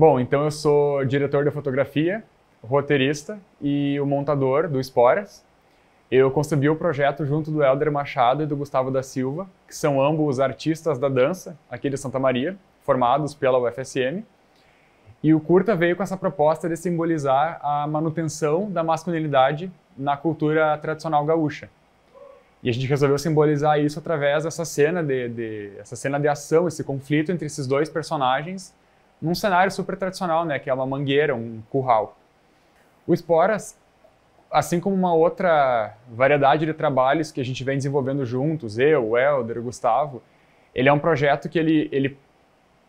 Bom, então eu sou diretor de fotografia, roteirista e o montador do Esporas. Eu concebi o projeto junto do Helder Machado e do Gustavo da Silva, que são ambos artistas da dança aqui de Santa Maria, formados pela UFSM. E o curta veio com essa proposta de simbolizar a manutenção da masculinidade na cultura tradicional gaúcha. E a gente resolveu simbolizar isso através dessa cena de, de essa cena de ação, esse conflito entre esses dois personagens num cenário super tradicional, né, que é uma mangueira, um curral. O Esporas, assim como uma outra variedade de trabalhos que a gente vem desenvolvendo juntos, eu, o Helder, o Gustavo, ele é um projeto que ele, ele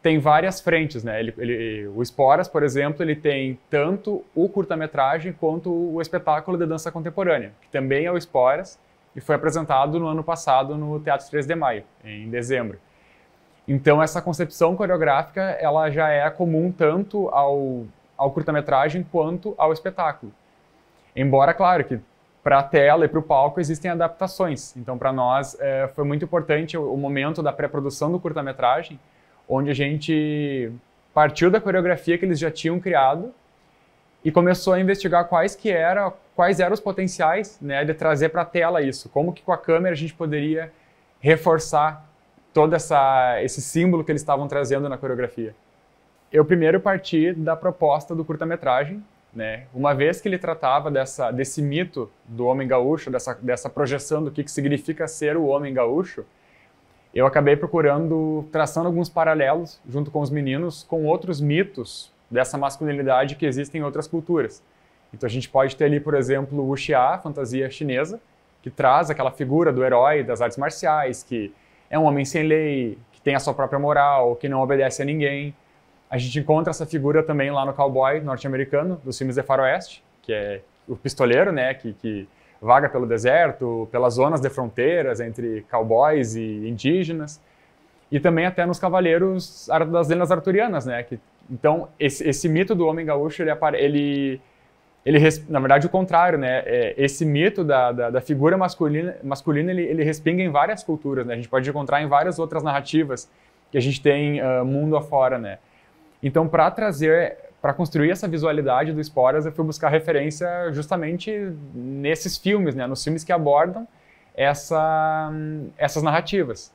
tem várias frentes, né? Ele, ele, o Esporas, por exemplo, ele tem tanto o curta-metragem quanto o espetáculo de dança contemporânea, que também é o Esporas e foi apresentado no ano passado no Teatro 3 de Maio, em dezembro. Então essa concepção coreográfica ela já é comum tanto ao, ao curta-metragem quanto ao espetáculo. Embora, claro, que para a tela e para o palco existem adaptações. Então para nós é, foi muito importante o, o momento da pré-produção do curta-metragem, onde a gente partiu da coreografia que eles já tinham criado e começou a investigar quais que era, quais eram os potenciais né, de trazer para a tela isso, como que com a câmera a gente poderia reforçar todo essa, esse símbolo que eles estavam trazendo na coreografia. Eu primeiro parti da proposta do curta-metragem, né? Uma vez que ele tratava dessa, desse mito do homem gaúcho, dessa, dessa projeção do que, que significa ser o homem gaúcho, eu acabei procurando, traçando alguns paralelos junto com os meninos com outros mitos dessa masculinidade que existem em outras culturas. Então a gente pode ter ali, por exemplo, o Wuxia, fantasia chinesa, que traz aquela figura do herói das artes marciais, que é um homem sem lei, que tem a sua própria moral, que não obedece a ninguém. A gente encontra essa figura também lá no cowboy norte-americano, dos filmes de faroeste, que é o pistoleiro, né, que, que vaga pelo deserto, pelas zonas de fronteiras entre cowboys e indígenas, e também até nos cavaleiros das lendas arturianas, né, que então, esse, esse, mito do homem gaúcho, ele, ele, ele na verdade o contrário, né? É, esse mito da, da, da figura masculina, masculina ele, ele respinga em várias culturas, né? A gente pode encontrar em várias outras narrativas que a gente tem uh, mundo afora, né? Então, para trazer, para construir essa visualidade do Esporas, eu fui buscar referência justamente nesses filmes, né? Nos filmes que abordam essa, essas narrativas.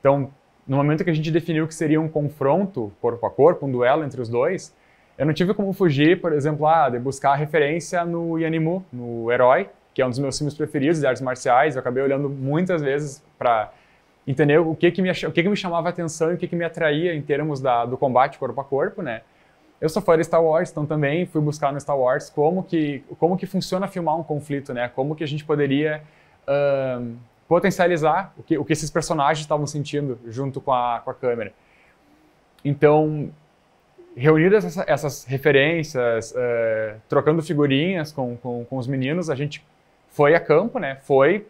Então, no momento que a gente definiu que seria um confronto corpo a corpo, um duelo entre os dois, eu não tive como fugir, por exemplo, ah, de buscar referência no Yanimu, no Herói, que é um dos meus filmes preferidos de artes marciais. Eu acabei olhando muitas vezes para entender o que que me o que que me chamava atenção e o que que me atraía em termos da, do combate corpo a corpo, né? Eu sou fã de Star Wars, então também fui buscar no Star Wars como que como que funciona filmar um conflito, né? Como que a gente poderia uh, potencializar o que, o que esses personagens estavam sentindo junto com a, com a câmera. Então, reunidas essa, essas referências, é, trocando figurinhas com, com, com, os meninos, a gente foi a campo, né? Foi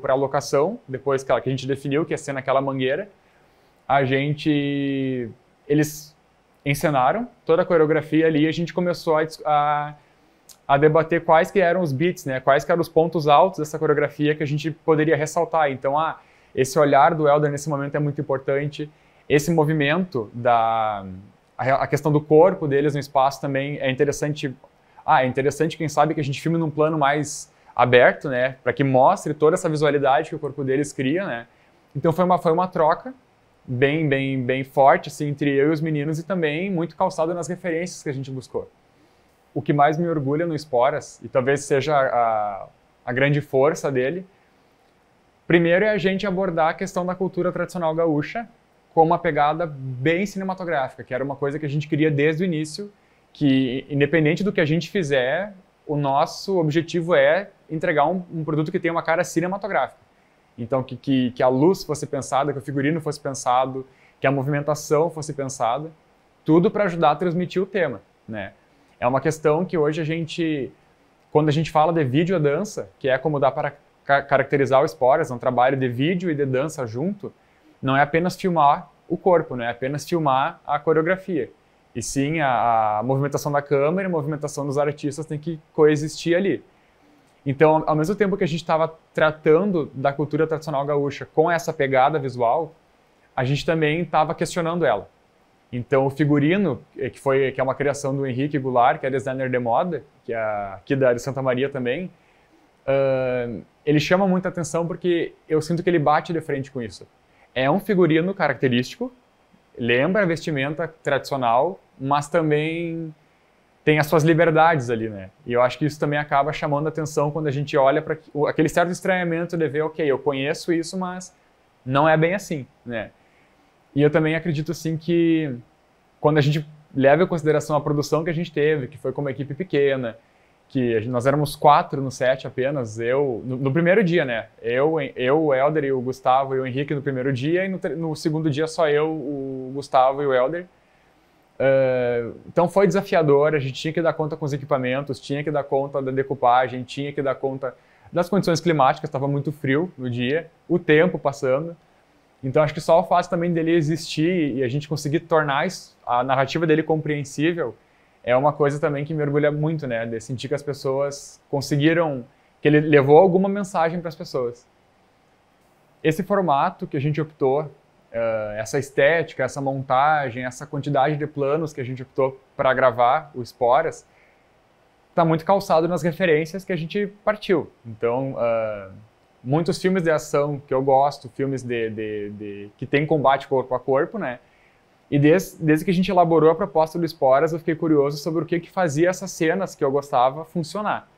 para a locação, depois que, que a gente definiu que ia ser naquela mangueira. A gente... Eles encenaram toda a coreografia ali e a gente começou a, a, a, debater quais que eram os beats, né? Quais que eram os pontos altos dessa coreografia que a gente poderia ressaltar. Então, ah, esse olhar do Elder nesse momento é muito importante. Esse movimento da a, questão do corpo deles no espaço também é interessante. Ah, é interessante, quem sabe, que a gente filme num plano mais aberto, né? Para que mostre toda essa visualidade que o corpo deles cria, né? Então foi uma, foi uma troca bem, bem, bem forte, assim, entre eu e os meninos e também muito calçada nas referências que a gente buscou. O que mais me orgulha no Esporas, e talvez seja a, a grande força dele, primeiro é a gente abordar a questão da cultura tradicional gaúcha, com uma pegada bem cinematográfica, que era uma coisa que a gente queria desde o início, que independente do que a gente fizer, o nosso objetivo é entregar um, um produto que tenha uma cara cinematográfica. Então, que, que, que a luz fosse pensada, que o figurino fosse pensado, que a movimentação fosse pensada, tudo para ajudar a transmitir o tema, né? É uma questão que hoje a gente, quando a gente fala de vídeo e dança, que é como dá para caracterizar o Sporas, é um trabalho de vídeo e de dança junto, não é apenas filmar o corpo, não é apenas filmar a coreografia. E sim, a, a movimentação da câmera, a movimentação dos artistas tem que coexistir ali. Então, ao mesmo tempo que a gente estava tratando da cultura tradicional gaúcha com essa pegada visual, a gente também estava questionando ela. Então, o figurino, eh, que foi que é uma criação do Henrique Goulart, que é designer de moda, que é aqui da de Santa Maria também, uh, ele chama muita atenção porque eu sinto que ele bate de frente com isso. É um figurino característico, lembra a vestimenta tradicional, mas também tem as suas liberdades ali, né? E eu acho que isso também acaba chamando a atenção quando a gente olha para aquele certo estranhamento de ver, ok, eu conheço isso, mas não é bem assim, né? E eu também acredito, assim, que quando a gente leva em consideração a produção que a gente teve, que foi como equipe pequena, que nós éramos quatro no set apenas, eu, no, no, primeiro dia, né? Eu, eu, o Helder e o Gustavo e o Henrique no primeiro dia, e no, no segundo dia só eu, o Gustavo e o Helder. Uh, ah, então foi desafiador, a gente tinha que dar conta com os equipamentos, tinha que dar conta da decupagem, tinha que dar conta das condições climáticas, estava muito frio no dia, o tempo passando. Então acho que só o fato também dele existir e a gente conseguir tornar a narrativa dele compreensível, é uma coisa também que me orgulha muito, né? De sentir que as pessoas conseguiram, que ele levou alguma mensagem para as pessoas. Esse formato que a gente optou, uh, essa estética, essa montagem, essa quantidade de planos que a gente optou para gravar o Esporas, está muito calçado nas referências que a gente partiu. Então, uh, muitos filmes de ação que eu gosto, filmes de, de, de que tem combate corpo a corpo, né? E desde, desde que a gente elaborou a proposta do Esporas, eu fiquei curioso sobre o que, que fazia essas cenas que eu gostava funcionar.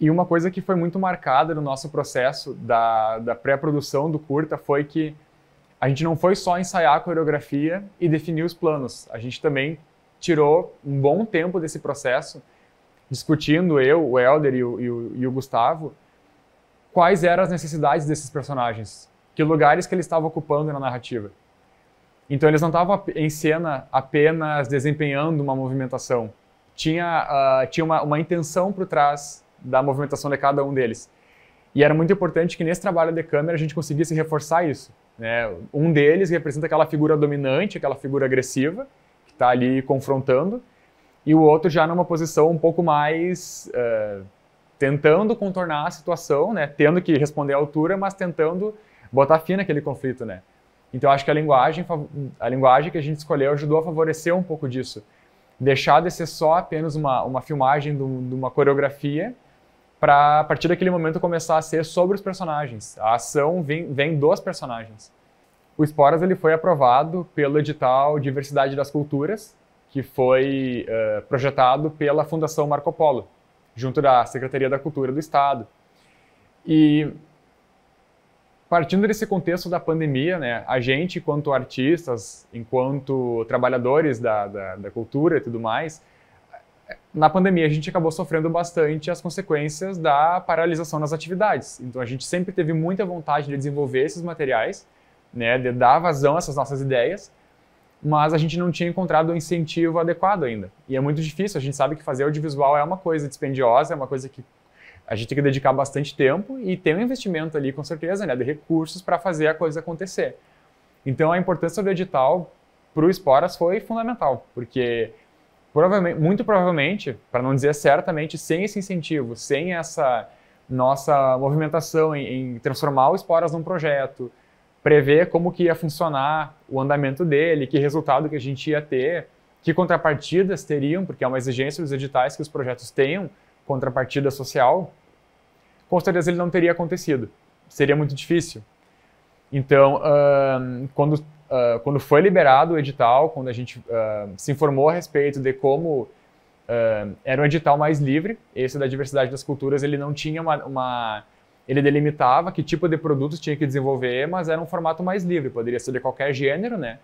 E uma coisa que foi muito marcada no nosso processo da, da pré-produção do curta foi que a gente não foi só ensaiar a coreografia e definir os planos. A gente também tirou um bom tempo desse processo, discutindo eu, o elder e o, e o, e o Gustavo, quais eram as necessidades desses personagens, que lugares que eles estavam ocupando na narrativa. Então eles não estavam em cena apenas desempenhando uma movimentação. Tinha, uh, tinha uma, uma intenção por trás da movimentação de cada um deles. E era muito importante que nesse trabalho de câmera a gente conseguisse reforçar isso. Né? Um deles representa aquela figura dominante, aquela figura agressiva, que está ali confrontando, e o outro já numa posição um pouco mais uh, tentando contornar a situação, né? tendo que responder à altura, mas tentando botar fim naquele conflito. Né? Então acho que a linguagem, a linguagem que a gente escolheu ajudou a favorecer um pouco disso. Deixar de ser só apenas uma, uma filmagem de, uma coreografia para a partir daquele momento começar a ser sobre os personagens. A ação vem, vem dos personagens. O Sporas ele foi aprovado pelo edital Diversidade das Culturas, que foi uh, projetado pela Fundação Marco Polo, junto da Secretaria da Cultura do Estado. E partindo desse contexto da pandemia, né, a gente, enquanto artistas, enquanto trabalhadores da, da, da, cultura e tudo mais, na pandemia a gente acabou sofrendo bastante as consequências da paralisação nas atividades. Então a gente sempre teve muita vontade de desenvolver esses materiais, né, de dar vazão a essas nossas ideias, mas a gente não tinha encontrado o um incentivo adequado ainda. E é muito difícil, a gente sabe que fazer audiovisual é uma coisa dispendiosa, é uma coisa que a gente tem que dedicar bastante tempo e tem um investimento ali, com certeza, né, de recursos para fazer a coisa acontecer. Então, a importância do edital para o Esporas foi fundamental, porque provavelmente, muito provavelmente, para não dizer certamente, sem esse incentivo, sem essa nossa movimentação em, em transformar o Esporas num projeto, prever como que ia funcionar o andamento dele, que resultado que a gente ia ter, que contrapartidas teriam, porque é uma exigência dos editais que os projetos tenham contrapartida social, com certeza ele não teria acontecido. Seria muito difícil. Então, uh, quando, uh, quando foi liberado o edital, quando a gente uh, se informou a respeito de como era um edital mais livre, esse da diversidade das culturas, ele não tinha uma, uma, Ele delimitava que tipo de produtos tinha que desenvolver, mas era um formato mais livre, poderia ser de qualquer gênero, né?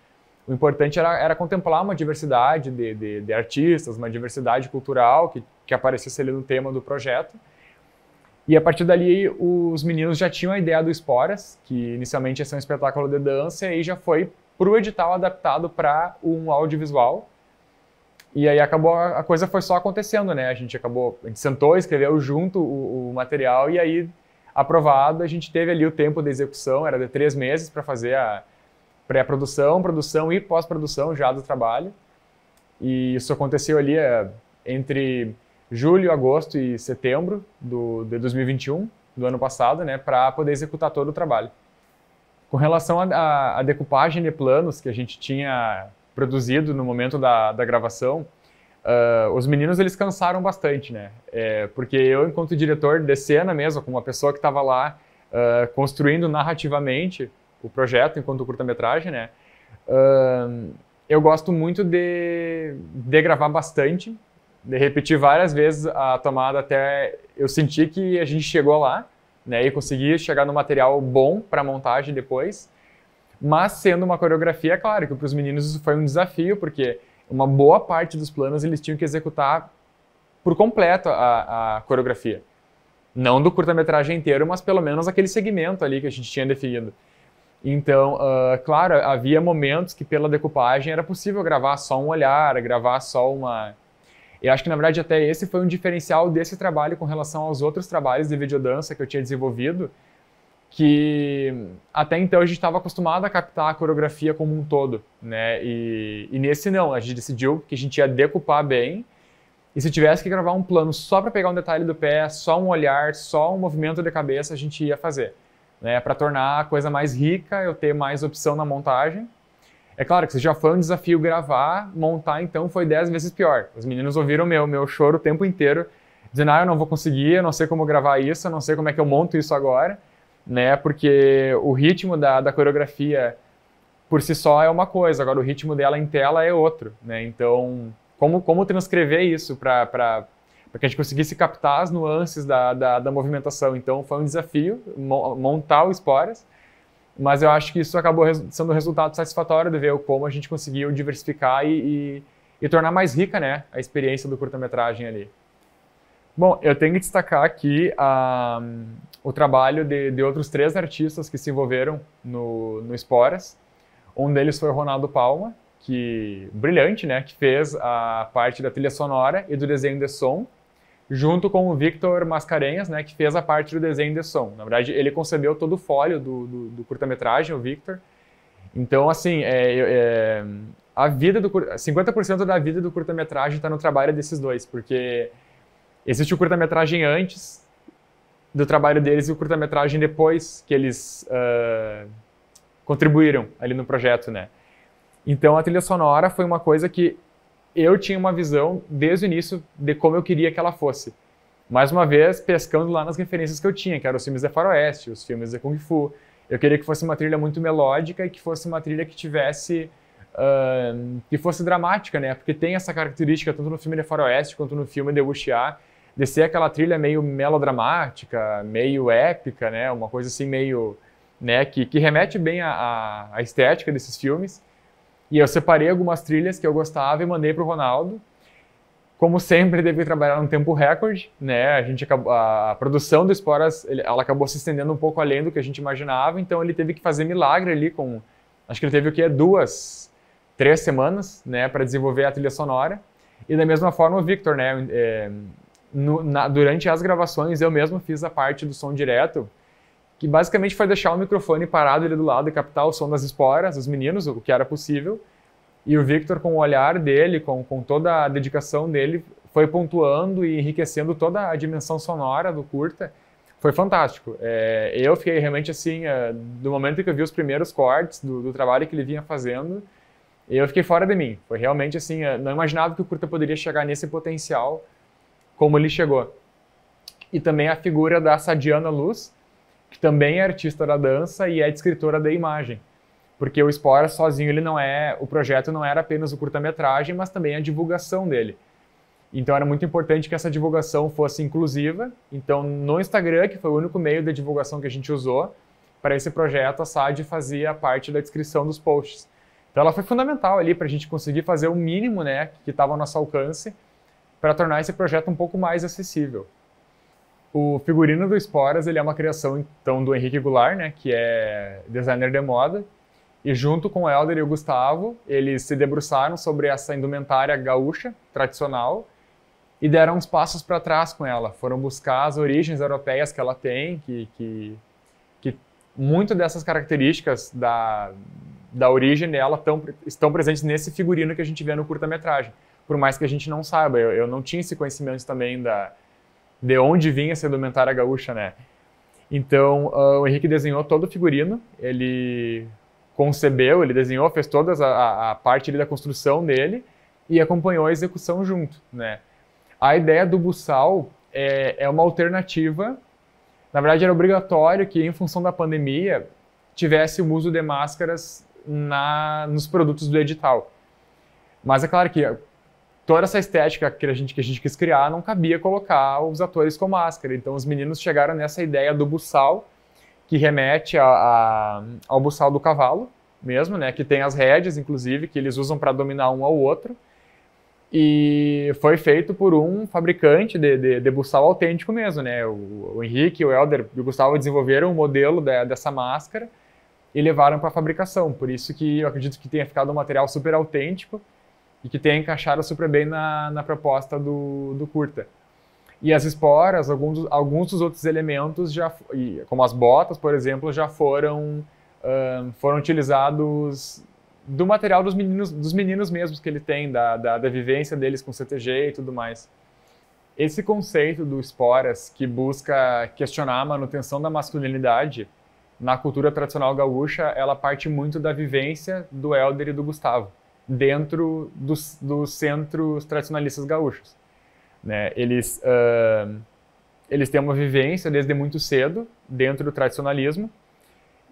O importante era, era contemplar uma diversidade de, de, de artistas, uma diversidade cultural que, que aparecesse ali no tema do projeto. E a partir dali, os meninos já tinham a ideia do Esporas, que inicialmente ia ser um espetáculo de dança, e já foi para o edital adaptado para um audiovisual. E aí acabou, a coisa foi só acontecendo, né? A gente acabou, a gente sentou, escreveu junto o, o material, e aí, aprovado, a gente teve ali o tempo da execução, era de três meses para fazer a pré-produção, produção e pós-produção já do trabalho. E isso aconteceu ali é, entre julho, agosto e setembro do, de 2021, do ano passado, né, para poder executar todo o trabalho. Com relação à decupagem de planos que a gente tinha produzido no momento da, da gravação, uh, os meninos eles cansaram bastante, né? É, porque eu, enquanto diretor de cena mesmo, como uma pessoa que estava lá uh, construindo narrativamente o projeto enquanto curta-metragem, né? Uh, eu gosto muito de, de gravar bastante, de repetir várias vezes a tomada até eu senti que a gente chegou lá, né? E consegui chegar no material bom para montagem depois. Mas sendo uma coreografia, é claro que para os meninos isso foi um desafio, porque uma boa parte dos planos eles tinham que executar por completo a, a coreografia. Não do curta-metragem inteiro, mas pelo menos aquele segmento ali que a gente tinha definido. Então, uh, claro, havia momentos que pela decupagem era possível gravar só um olhar, gravar só uma, eu acho que, na verdade, até esse foi um diferencial desse trabalho com relação aos outros trabalhos de videodança que eu tinha desenvolvido, que até então a gente estava acostumado a captar a coreografia como um todo, né? E, e, nesse não, a gente decidiu que a gente ia decupar bem, e se tivesse que gravar um plano só para pegar um detalhe do pé, só um olhar, só um movimento de cabeça, a gente ia fazer, né? Para tornar a coisa mais rica, eu ter mais opção na montagem, é claro que se já foi um desafio gravar, montar então foi 10 vezes pior. Os meninos ouviram meu, meu choro o tempo inteiro, dizendo, ah, eu não vou conseguir, eu não sei como gravar isso, eu não sei como é que eu monto isso agora, né? Porque o ritmo da, da coreografia por si só é uma coisa, agora o ritmo dela em tela é outro, né? Então, como, como transcrever isso para que a gente conseguisse captar as nuances da, da, da, movimentação? Então, foi um desafio montar o Esporas, mas eu acho que isso acabou sendo um resultado satisfatório de ver como a gente conseguiu diversificar e, e, e tornar mais rica né, a experiência do curta-metragem ali. Bom, eu tenho que destacar aqui ah, o trabalho de, de, outros três artistas que se envolveram no, no Esporas. Um deles foi o Ronaldo Palma, que brilhante, né, que fez a parte da trilha sonora e do desenho de som junto com o Victor Mascarenhas, né, que fez a parte do desenho de som. Na verdade, ele concebeu todo o fólio do, do, do curta-metragem, o Victor. Então, assim, é, é, a vida do 50% da vida do curta-metragem está no trabalho desses dois, porque existe o curta-metragem antes do trabalho deles e o curta-metragem depois que eles uh, contribuíram ali no projeto, né? Então, a trilha sonora foi uma coisa que eu tinha uma visão desde o início de como eu queria que ela fosse. Mais uma vez, pescando lá nas referências que eu tinha, que eram os filmes da Faroeste, os filmes de Kung Fu. Eu queria que fosse uma trilha muito melódica e que fosse uma trilha que tivesse. Uh, que fosse dramática, né? Porque tem essa característica tanto no filme de Faroeste quanto no filme de Wuxia, de ser aquela trilha meio melodramática, meio épica, né? Uma coisa assim meio. Né? Que, que remete bem à estética desses filmes e eu separei algumas trilhas que eu gostava e mandei para o Ronaldo. Como sempre, teve que trabalhar num tempo recorde, né? A gente acabou, a produção do Esporas, ela acabou se estendendo um pouco além do que a gente imaginava, então ele teve que fazer milagre ali com, acho que ele teve o quê? Duas, três semanas, né, para desenvolver a trilha sonora. E da mesma forma o Victor, né, é, no, na, durante as gravações eu mesmo fiz a parte do som direto, que basicamente foi deixar o microfone parado ali do lado e captar o som das esporas, dos meninos, o que era possível. E o Victor, com o olhar dele, com, com toda a dedicação dele, foi pontuando e enriquecendo toda a dimensão sonora do curta. Foi fantástico. É, eu fiquei realmente assim, é, do momento que eu vi os primeiros cortes do, do, trabalho que ele vinha fazendo, eu fiquei fora de mim. Foi realmente assim, é, não imaginava que o curta poderia chegar nesse potencial como ele chegou. E também a figura da Sadiana Luz, que também é artista da dança e é escritora da imagem. Porque o Spora sozinho ele não é, o projeto não era apenas o curta-metragem, mas também a divulgação dele. Então era muito importante que essa divulgação fosse inclusiva. Então no Instagram, que foi o único meio de divulgação que a gente usou para esse projeto, a SAD fazia parte da descrição dos posts. Então ela foi fundamental ali para a gente conseguir fazer o mínimo, né, que estava ao nosso alcance para tornar esse projeto um pouco mais acessível. O figurino do Esporas ele é uma criação então do Henrique Goulart, né, que é designer de moda, e junto com o Helder e o Gustavo, eles se debruçaram sobre essa indumentária gaúcha tradicional e deram uns passos para trás com ela. Foram buscar as origens europeias que ela tem, que, que, que muito dessas características da, da origem dela tão, estão presentes nesse figurino que a gente vê no curta-metragem. Por mais que a gente não saiba, eu, eu não tinha esse conhecimento também da, de onde vinha essa indumentária gaúcha, né? Então, uh, o Henrique desenhou todo o figurino, ele concebeu, ele desenhou, fez toda a, a parte ali, da construção dele e acompanhou a execução junto, né? A ideia do buçal é, é uma alternativa, na verdade era obrigatório que em função da pandemia tivesse o uso de máscaras na, nos produtos do edital. Mas é claro que toda essa estética que a gente, que a gente quis criar não cabia colocar os atores com máscara. Então os meninos chegaram nessa ideia do buçal, que remete a, a, ao buçal do cavalo mesmo, né? Que tem as rédeas, inclusive, que eles usam para dominar um ao outro. E foi feito por um fabricante de, de, de buçal autêntico mesmo, né? O, o Henrique, o Helder e o Gustavo desenvolveram o um modelo dessa máscara e levaram para a fabricação. Por isso que eu acredito que tenha ficado um material super autêntico e que tem, encaixado super bem na, na proposta do, do curta. E as esporas, alguns, alguns dos outros elementos, já, como as botas, por exemplo, já foram, uh, foram utilizados do material dos meninos, dos meninos mesmos que ele tem, da, da, da vivência deles com CTG e tudo mais. Esse conceito do esporas, que busca questionar a manutenção da masculinidade, na cultura tradicional gaúcha, ela parte muito da vivência do Hélder e do Gustavo dentro dos, dos centros tradicionalistas gaúchos. Né? Eles, uh, eles têm uma vivência desde muito cedo dentro do tradicionalismo.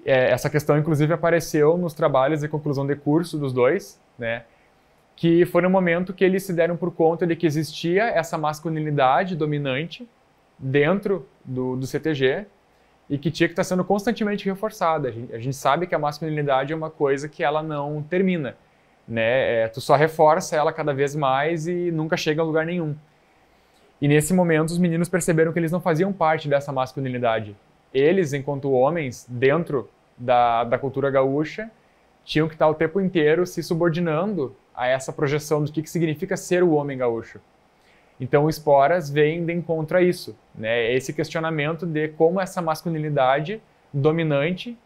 É, essa questão, inclusive, apareceu nos trabalhos de conclusão de curso dos dois, né? que foi um momento que eles se deram por conta de que existia essa masculinidade dominante dentro do, do CTG e que tinha que estar sendo constantemente reforçada. A gente, a gente sabe que a masculinidade é uma coisa que ela não termina né? É, tu só reforça ela cada vez mais e nunca chega a lugar nenhum. E nesse momento os meninos perceberam que eles não faziam parte dessa masculinidade. Eles, enquanto homens, dentro da, da cultura gaúcha, tinham que estar o tempo inteiro se subordinando a essa projeção do que, que significa ser o homem gaúcho. Então, o Esporas vem de encontro a isso, né? esse questionamento de como essa masculinidade dominante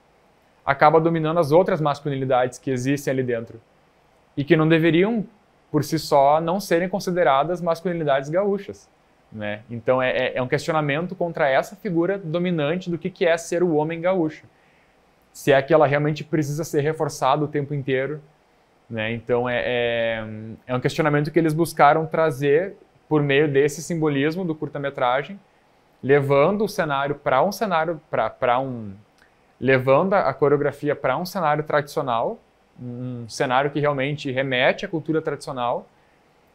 acaba dominando as outras masculinidades que existem ali dentro e que não deveriam, por si só, não serem consideradas masculinidades gaúchas. Né? Então é, é, é, um questionamento contra essa figura dominante do que, que é ser o homem gaúcho. Se é que ela realmente precisa ser reforçada o tempo inteiro. Né? Então é, é, é um questionamento que eles buscaram trazer por meio desse simbolismo do curta-metragem, levando o cenário para um cenário, para um. levando a coreografia para um cenário tradicional, um cenário que realmente remete à cultura tradicional,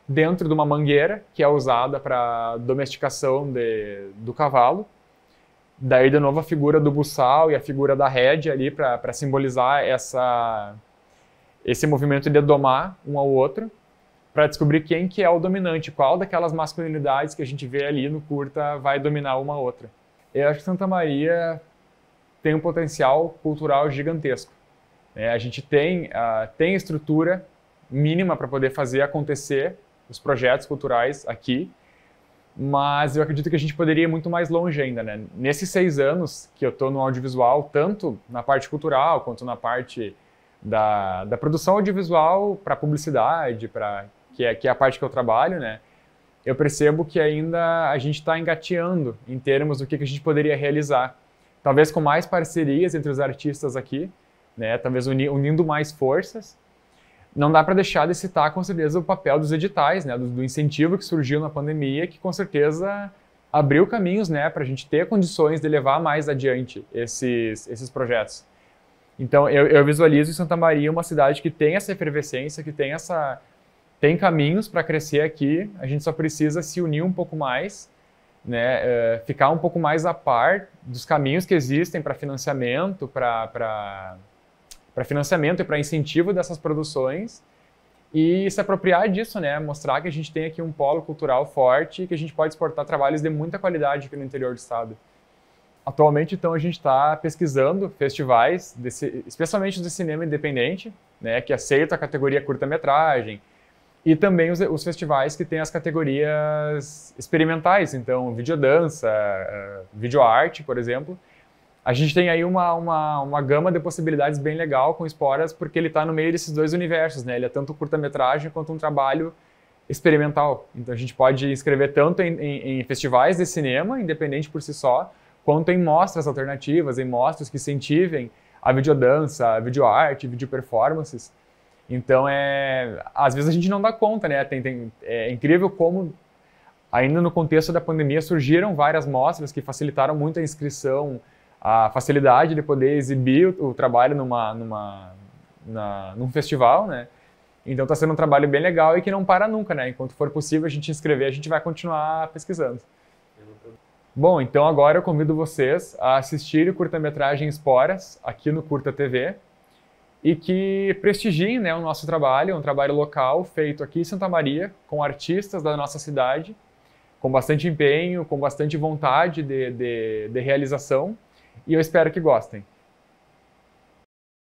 dentro de uma mangueira que é usada para domesticação de, do cavalo. Daí, de novo, a figura do buçal e a figura da rédea ali para simbolizar essa, esse movimento de domar um ao outro para descobrir quem que é o dominante, qual daquelas masculinidades que a gente vê ali no curta vai dominar uma outra. Eu acho que Santa Maria tem um potencial cultural gigantesco. É, a gente tem, uh, tem estrutura mínima para poder fazer acontecer os projetos culturais aqui, mas eu acredito que a gente poderia ir muito mais longe ainda, né? Nesses seis anos que eu estou no audiovisual, tanto na parte cultural quanto na parte da, da produção audiovisual para publicidade, para que é, que é a parte que eu trabalho, né? Eu percebo que ainda a gente está engateando em termos do que, que a gente poderia realizar. Talvez com mais parcerias entre os artistas aqui, né? Talvez unindo mais forças. Não dá para deixar de citar, com certeza, o papel dos editais, né? Do, do incentivo que surgiu na pandemia, que com certeza abriu caminhos, né? Para a gente ter condições de levar mais adiante esses, esses projetos. Então, eu, eu visualizo em Santa Maria uma cidade que tem essa efervescência, que tem essa tem caminhos para crescer aqui. A gente só precisa se unir um pouco mais né, uh, ficar um pouco mais a par dos caminhos que existem para financiamento, para para financiamento e para incentivo dessas produções e se apropriar disso, né? Mostrar que a gente tem aqui um polo cultural forte e que a gente pode exportar trabalhos de muita qualidade aqui no interior do estado. Atualmente, então, a gente está pesquisando festivais, desse, especialmente de cinema independente, né, que aceita a categoria curta-metragem, e também os, os, festivais que têm as categorias experimentais, então, videodança, uh, videoarte, por exemplo, a gente tem aí uma, uma, uma gama de possibilidades bem legal com Esporas, porque ele está no meio desses dois universos, né? Ele é tanto curta-metragem quanto um trabalho experimental. Então a gente pode escrever tanto em, em, em, festivais de cinema, independente por si só, quanto em mostras alternativas, em mostras que incentivem a videodança, a videoarte, videoperformances. Então é, às vezes a gente não dá conta, né? Tem, tem, é incrível como ainda no contexto da pandemia surgiram várias mostras que facilitaram muito a inscrição a facilidade de poder exibir o, o trabalho numa, numa, na, num festival, né? Então está sendo um trabalho bem legal e que não para nunca, né? Enquanto for possível a gente inscrever, a gente vai continuar pesquisando. Bom, então agora eu convido vocês a assistir o curta-metragem Esporas aqui no Curta TV e que prestigiem né, o nosso trabalho, um trabalho local feito aqui em Santa Maria com artistas da nossa cidade, com bastante empenho, com bastante vontade de, de, de realização e eu espero que gostem.